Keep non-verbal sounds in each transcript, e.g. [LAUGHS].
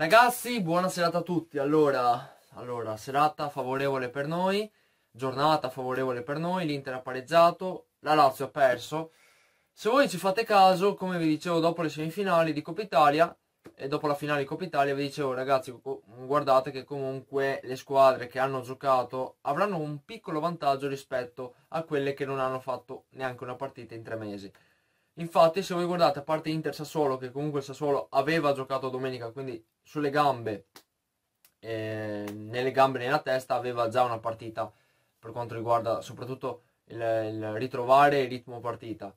Ragazzi, buona serata a tutti. Allora, allora, serata favorevole per noi, giornata favorevole per noi, l'Inter ha pareggiato, la Lazio ha perso. Se voi ci fate caso, come vi dicevo dopo le semifinali di Coppa Italia e dopo la finale di Coppa Italia, vi dicevo ragazzi, guardate che comunque le squadre che hanno giocato avranno un piccolo vantaggio rispetto a quelle che non hanno fatto neanche una partita in tre mesi. Infatti, se voi guardate a parte Inter Sassuolo, che comunque il Sassuolo aveva giocato domenica, quindi sulle gambe, eh, nelle gambe e nella testa, aveva già una partita per quanto riguarda soprattutto il, il ritrovare il ritmo partita.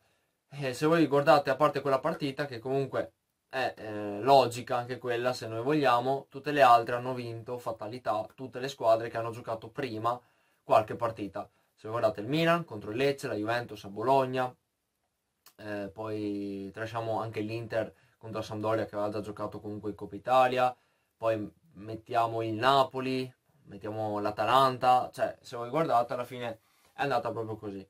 E se voi guardate a parte quella partita, che comunque è eh, logica anche quella, se noi vogliamo, tutte le altre hanno vinto fatalità, tutte le squadre che hanno giocato prima qualche partita. Se guardate il Milan contro il Lecce, la Juventus a Bologna, eh, poi trasciamo anche l'Inter contro la Sampdoria che aveva già giocato comunque in Coppa Italia, poi mettiamo il Napoli, mettiamo l'Atalanta, cioè se voi guardate alla fine è andata proprio così.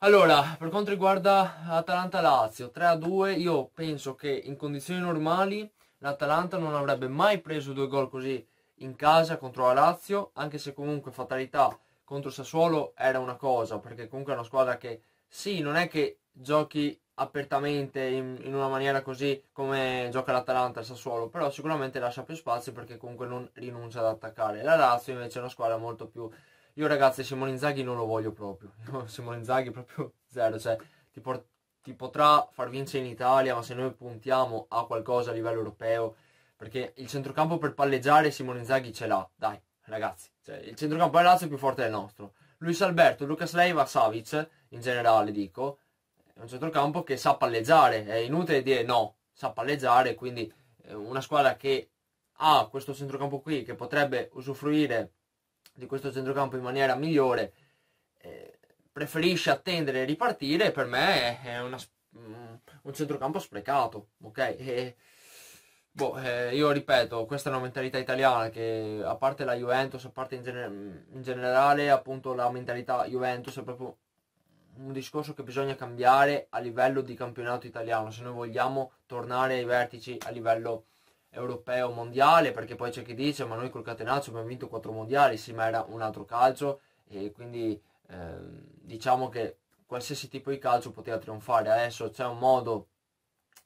Allora, per quanto riguarda Atalanta-Lazio, 3-2, io penso che in condizioni normali l'Atalanta non avrebbe mai preso due gol così in casa contro la Lazio, anche se comunque fatalità contro Sassuolo era una cosa, perché comunque è una squadra che sì, non è che giochi apertamente in, in, una maniera così come gioca l'Atalanta e il Sassuolo, però sicuramente lascia più spazio perché comunque non rinuncia ad attaccare. La Lazio invece è una squadra molto più... Io ragazzi Simone Inzaghi non lo voglio proprio, [LAUGHS] Simone Inzaghi proprio [LAUGHS] zero, cioè ti, por- ti potrà far vincere in Italia, ma se noi puntiamo a qualcosa a livello europeo, perché il centrocampo per palleggiare Simone Inzaghi ce l'ha, dai ragazzi, cioè, il centrocampo della Lazio è più forte del nostro. Luis Alberto, Lucas Leiva, Savic, in generale dico, è un centrocampo che sa palleggiare, è inutile dire no, sa palleggiare, quindi eh, una squadra che ha questo centrocampo qui, che potrebbe usufruire di questo centrocampo in maniera migliore, eh, preferisce attendere e ripartire, per me è una, mm, un centrocampo sprecato, ok? [LAUGHS] E, Boh, eh, io ripeto, questa è una mentalità italiana che a parte la Juventus, a parte in, gener in, generale appunto la mentalità Juventus è proprio un discorso che bisogna cambiare a livello di campionato italiano se noi vogliamo tornare ai vertici a livello europeo mondiale perché poi c'è chi dice ma noi col catenaccio abbiamo vinto quattro mondiali sì ma era un altro calcio e quindi eh, diciamo che qualsiasi tipo di calcio poteva trionfare adesso c'è un modo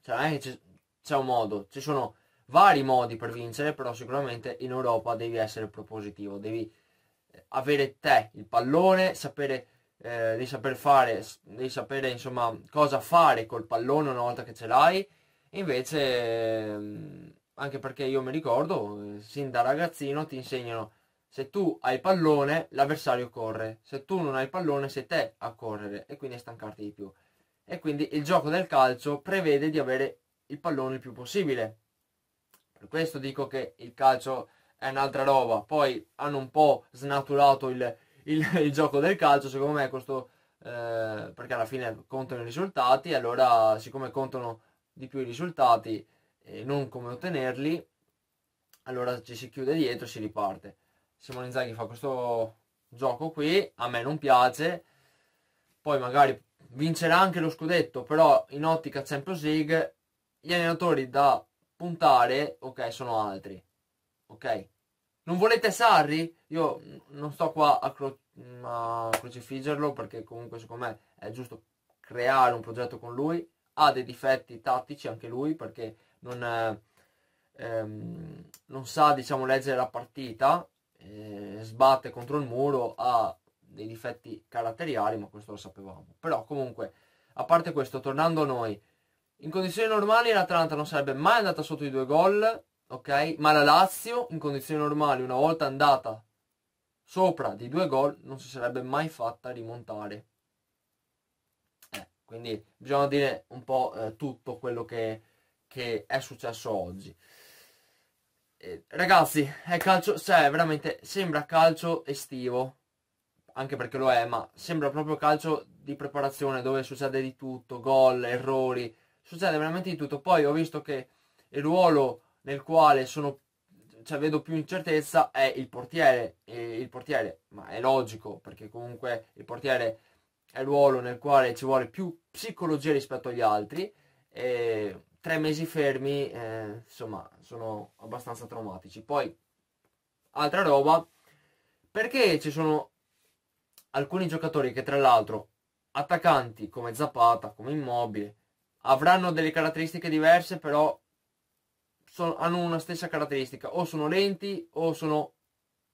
cioè, eh, c'è un modo ci sono vari modi per vincere però sicuramente in Europa devi essere propositivo devi eh, avere te il pallone sapere eh, devi saper fare, devi sapere insomma cosa fare col pallone una volta che ce l'hai. Invece, mm, anche perché io mi ricordo, eh, sin da ragazzino ti insegnano se tu hai pallone l'avversario corre, se tu non hai pallone sei te a correre e quindi a stancarti di più. E quindi il gioco del calcio prevede di avere il pallone il più possibile. Per questo dico che il calcio è un'altra roba. Poi hanno un po' snaturato il, il, il gioco del calcio, secondo me questo, eh, perché alla fine contano i risultati, allora siccome contano di più i risultati e eh, non come ottenerli, allora ci si chiude dietro e si riparte. Simone Inzaghi fa questo gioco qui, a me non piace, poi magari vincerà anche lo scudetto, però in ottica Champions League gli allenatori da puntare, ok, sono altri. Ok? Non volete Sarri? Io non sto qua a, cro mm, a crocifiggerlo perché comunque secondo me è giusto creare un progetto con lui. Ha dei difetti tattici anche lui perché non, è, ehm, non sa diciamo, leggere la partita, eh, sbatte contro il muro, ha dei difetti caratteriali, ma questo lo sapevamo. Però comunque, a parte questo, tornando a noi, in condizioni normali l'Atalanta non sarebbe mai andata sotto i due gol, ok? Ma la Lazio, in condizioni normali, una volta andata sopra di due gol non si sarebbe mai fatta rimontare. Eh, quindi bisogna dire un po' eh, tutto quello che, che, è successo oggi. Eh, ragazzi, è calcio, cioè veramente sembra calcio estivo, anche perché lo è, ma sembra proprio calcio di preparazione dove succede di tutto, gol, errori, succede veramente di tutto. Poi ho visto che il ruolo nel quale sono cioè, vedo più incertezza è il portiere. E il portiere, ma è logico, perché comunque il portiere è il ruolo nel quale ci vuole più psicologia rispetto agli altri. E tre mesi fermi, eh, insomma, sono abbastanza traumatici. Poi, altra roba, perché ci sono alcuni giocatori che tra l'altro, attaccanti come Zapata, come Immobile, avranno delle caratteristiche diverse, però sono, hanno una stessa caratteristica, o sono lenti, o sono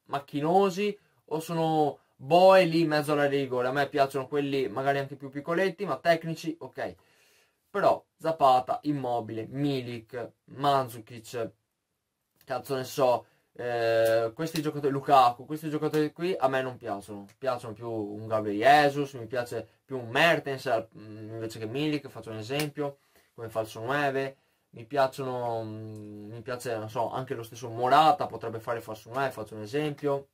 macchinosi, o sono boe lì in mezzo alla rigola. A me piacciono quelli magari anche più piccoletti, ma tecnici, ok. Però Zapata, Immobile, Milik, Manzukic, cazzo ne so, eh, questi giocatori, Lukaku, questi giocatori qui a me non piacciono. Piacciono più un Gabriel Jesus, mi piace più un Mertens mm, invece che Milik, faccio un esempio, come falso 9 mi piacciono, mm, mi piace, non so, anche lo stesso Morata potrebbe fare Fassunè, eh, faccio un esempio.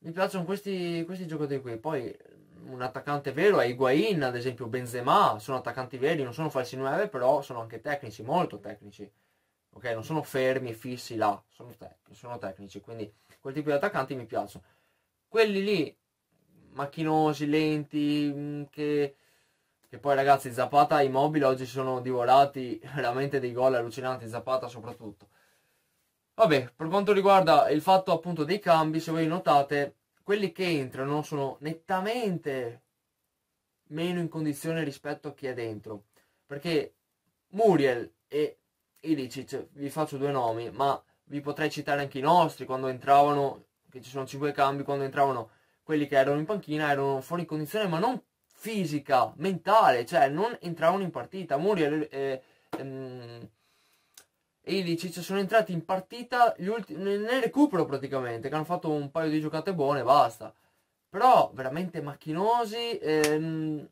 Mi piacciono questi, questi giocatori qui. Poi mm, un attaccante vero è Higuain, ad esempio Benzema, sono attaccanti veri, non sono falsi 9, però sono anche tecnici, molto tecnici. Ok, non sono fermi, fissi là, sono, tec sono tecnici, quindi quel tipo di attaccanti mi piacciono. Quelli lì, macchinosi, lenti, mm, che che poi ragazzi Zapata e Immobile oggi sono divorati [LAUGHS] veramente dei gol allucinanti, Zapata soprattutto. Vabbè, per quanto riguarda il fatto appunto dei cambi, se voi notate, quelli che entrano sono nettamente meno in condizione rispetto a chi è dentro. Perché Muriel e Ilicic, vi faccio due nomi, ma vi potrei citare anche i nostri, quando entravano, che ci sono cinque cambi, quando entravano quelli che erano in panchina, erano fuori in condizione, ma non fisica, mentale, cioè non entravano in partita. Muriel eh, eh, ehm, e ehm, Ilicic cioè, sono entrati in partita nel recupero praticamente, che hanno fatto un paio di giocate buone e basta. Però veramente macchinosi, ehm,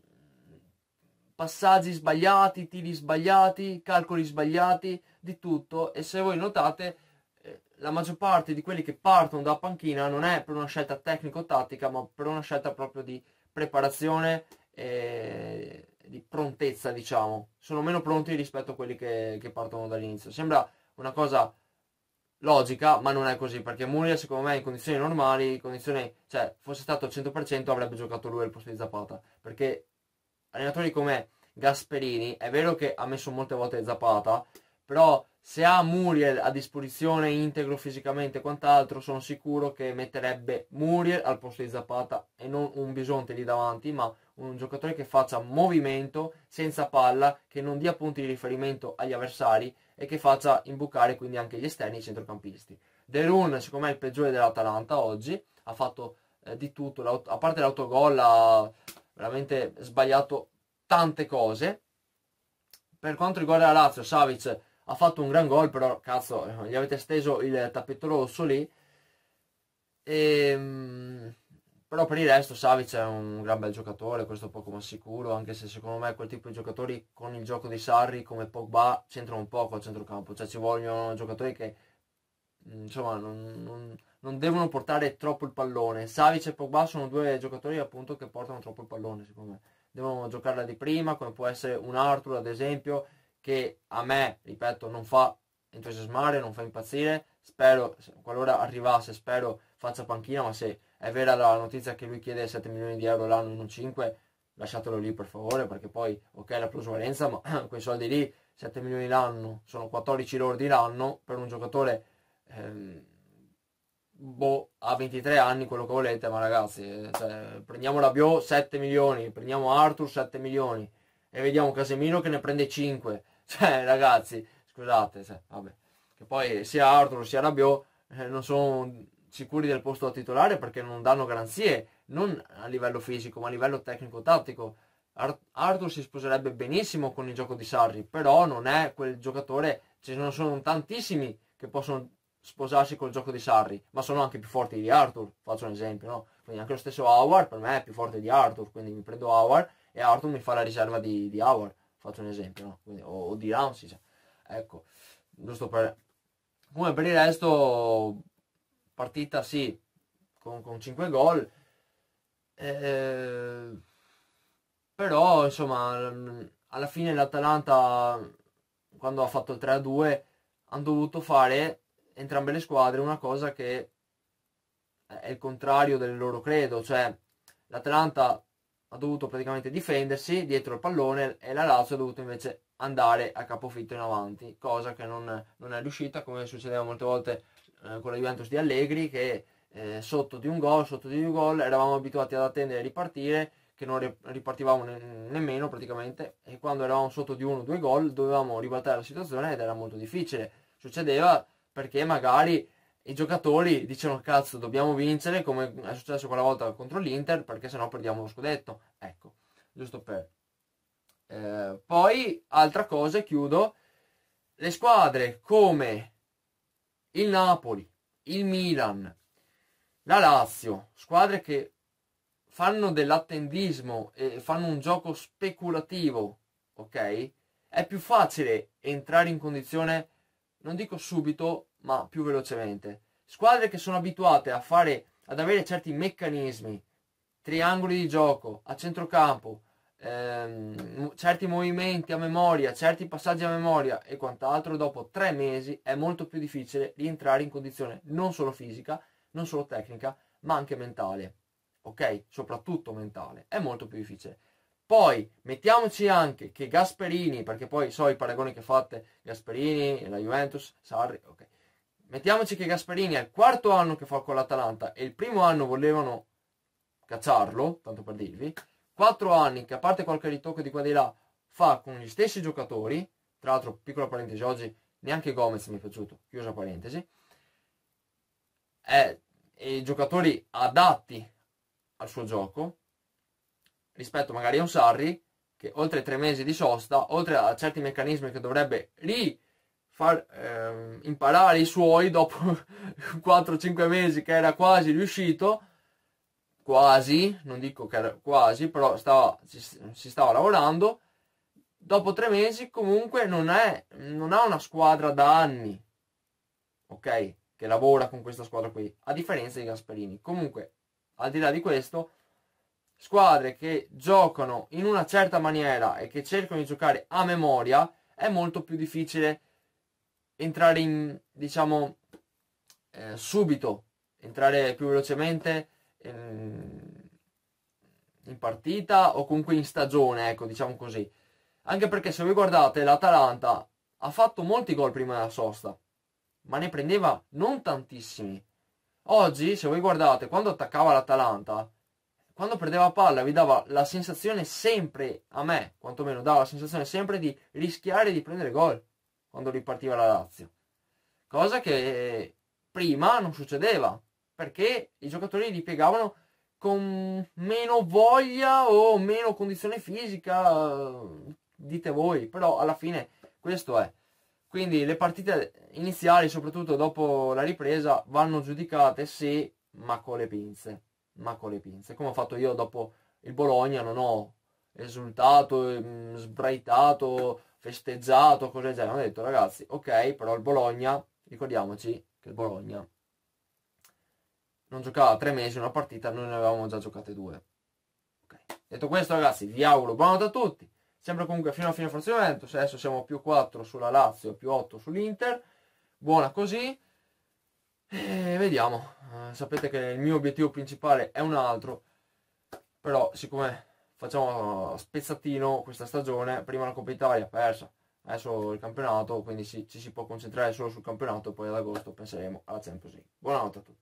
passaggi sbagliati, tiri sbagliati, calcoli sbagliati, di tutto. E se voi notate, eh, la maggior parte di quelli che partono da panchina non è per una scelta tecnico-tattica, ma per una scelta proprio di preparazione e eh, di prontezza, diciamo. Sono meno pronti rispetto a quelli che, che partono dall'inizio. Sembra una cosa logica, ma non è così, perché Muriel secondo me in condizioni normali, condizioni, cioè fosse stato al 100% avrebbe giocato lui al posto di Zapata, perché allenatori come Gasperini, è vero che ha messo molte volte Zapata, però se ha Muriel a disposizione integro fisicamente e quant'altro, sono sicuro che metterebbe Muriel al posto di Zapata e non un bisonte lì davanti, ma un giocatore che faccia movimento senza palla, che non dia punti di riferimento agli avversari e che faccia imbucare quindi anche gli esterni i centrocampisti. Derun, secondo me, è il peggiore dell'Atalanta oggi, ha fatto eh, di tutto, a parte l'autogol ha veramente sbagliato tante cose. Per quanto riguarda la Lazio, Savic ha fatto un gran gol, però cazzo, gli avete steso il tappeto rosso lì. E, ehm, però per il resto Savic è un gran bel giocatore, questo poco ma sicuro, anche se secondo me quel tipo di giocatori con il gioco di Sarri come Pogba c'entrano un poco al centrocampo, cioè ci vogliono giocatori che mm, insomma non, non, non, devono portare troppo il pallone. Savic e Pogba sono due giocatori appunto che portano troppo il pallone, secondo me. Devono giocarla di prima, come può essere un Arthur ad esempio, che a me, ripeto, non fa entusiasmare, non fa impazzire, spero, qualora arrivasse, spero faccia panchina, ma se è vera la notizia che lui chiede 7 milioni di euro l'anno, non 5, lasciatelo lì per favore, perché poi, ok, la plusvalenza, ma [CLEARS THROAT] quei soldi lì, 7 milioni l'anno, sono 14 lordi l'anno, per un giocatore... Ehm, boh, a 23 anni quello che volete, ma ragazzi, eh, cioè, prendiamo Rabiot 7 milioni, prendiamo Arthur 7 milioni e vediamo Casemiro che ne prende 5 cioè, ragazzi, scusate, cioè, vabbè. Che poi sia Arthur sia Rabiot eh, non sono sicuri del posto da titolare perché non danno garanzie, non a livello fisico, ma a livello tecnico-tattico. Ar- Arthur si sposerebbe benissimo con il gioco di Sarri, però non è quel giocatore, ci cioè, sono tantissimi che possono sposarsi col gioco di Sarri, ma sono anche più forti di Arthur, faccio un esempio, no? Quindi anche lo stesso Howard per me è più forte di Arthur, quindi mi prendo Howard e Arthur mi fa la riserva di, di Howard faccio un esempio, no? Quindi, o, o, di Ramsey, cioè. ecco, giusto per... Come per il resto, partita sì, con, con 5 gol, eh, però insomma alla fine l'Atalanta quando ha fatto il 3-2 hanno dovuto fare entrambe le squadre una cosa che è il contrario del loro credo, cioè l'Atalanta ha dovuto praticamente difendersi dietro il pallone e la Lazio ha dovuto invece andare a capofitto in avanti, cosa che non, non è riuscita come succedeva molte volte eh, con la Juventus di Allegri che eh, sotto di un gol, sotto di due gol eravamo abituati ad attendere e ripartire che non ripartivamo ne nemmeno praticamente e quando eravamo sotto di uno o due gol dovevamo ribaltare la situazione ed era molto difficile. Succedeva perché magari i giocatori dicono cazzo dobbiamo vincere come è successo quella volta contro l'Inter perché sennò perdiamo lo scudetto ecco giusto per eh, poi altra cosa chiudo le squadre come il Napoli il Milan la Lazio squadre che fanno dell'attendismo e fanno un gioco speculativo ok è più facile entrare in condizione non dico subito ma più velocemente. Squadre che sono abituate a fare, ad avere certi meccanismi, triangoli di gioco, a centrocampo, ehm, certi movimenti a memoria, certi passaggi a memoria e quant'altro, dopo tre mesi è molto più difficile rientrare in condizione non solo fisica, non solo tecnica, ma anche mentale. Ok? Soprattutto mentale. È molto più difficile. Poi mettiamoci anche che Gasperini, perché poi so i paragoni che fate, Gasperini, la Juventus, Sarri, ok mettiamoci che Gasperini è il quarto anno che fa con l'Atalanta e il primo anno volevano cacciarlo, tanto per dirvi, quattro anni che a parte qualche ritocco di qua di là fa con gli stessi giocatori, tra l'altro piccola parentesi, oggi neanche Gomez mi è piaciuto, chiusa parentesi, è, i giocatori adatti al suo gioco rispetto magari a un Sarri che oltre ai tre mesi di sosta, oltre a certi meccanismi che dovrebbe ri far ehm, imparare i suoi dopo 4-5 [LAUGHS] mesi che era quasi riuscito, quasi, non dico che era quasi, però stava, si, si stava lavorando, dopo 3 mesi comunque non, è, non ha una squadra da anni, ok? Che lavora con questa squadra qui, a differenza di Gasperini. Comunque, al di là di questo, squadre che giocano in una certa maniera e che cercano di giocare a memoria, è molto più difficile entrare in, diciamo, eh, subito, entrare più velocemente in, in partita o comunque in stagione, ecco, diciamo così. Anche perché se voi guardate l'Atalanta ha fatto molti gol prima della sosta, ma ne prendeva non tantissimi. Oggi, se voi guardate, quando attaccava l'Atalanta, quando perdeva palla vi dava la sensazione sempre, a me quantomeno, dava la sensazione sempre di rischiare di prendere gol quando ripartiva la Lazio. Cosa che prima non succedeva, perché i giocatori ripiegavano con meno voglia o meno condizione fisica, dite voi, però alla fine questo è. Quindi le partite iniziali, soprattutto dopo la ripresa, vanno giudicate sì, ma con le pinze, ma con le pinze. Come ho fatto io dopo il Bologna, non ho esultato, mm, sbraitato, festeggiato, cose del genere, hanno detto ragazzi, ok, però il Bologna, ricordiamoci che il Bologna non giocava tre mesi una partita, noi ne avevamo già giocate due. Okay. Detto questo ragazzi, vi auguro buonanotte a tutti, sempre comunque fino a fine forzionamento, se adesso siamo più 4 sulla Lazio, più 8 sull'Inter, buona così, e vediamo, eh, sapete che il mio obiettivo principale è un altro, però siccome facciamo spezzatino questa stagione, prima la Coppa Italia persa, adesso il campionato, quindi ci, ci si può concentrare solo sul campionato, poi ad agosto penseremo alla Champions League. Buonanotte a tutti.